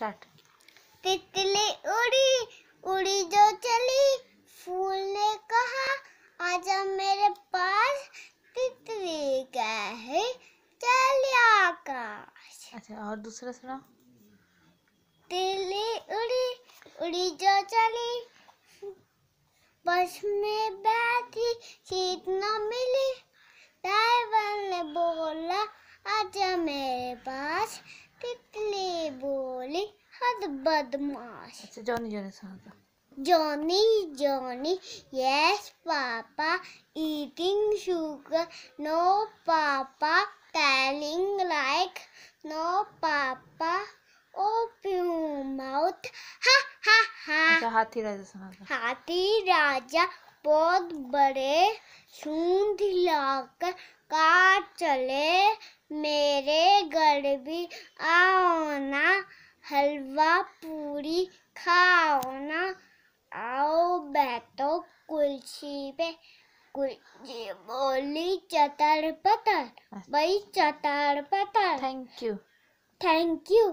Start तितली उड़ी उड़ी जो चली फूल ने कहा आजा मेरे पास तितली कहे चल आकाश अच्छा और दूसरा सुना तितली उड़ी उड़ी जो चली बस में बैठी सीट न मिली ड्राइवर ने बोला आजा मेरे पास बहुत बदमाश अच्छा जॉनी जॉनी सुना Johnny Johnny yes papa eating sugar no papa telling like no papa opium mouth ha ha हा अच्छा हाथी राजा सुनाता. तो। हाथी राजा बहुत बड़े सूंध लाकर काट चले मेरे घर भी आओ ना हलवा पूरी खाओ ना आओ बैठो कुलसी पे कुलसी बोली चतर पतर भाई चतर पतर थैंक यू थैंक यू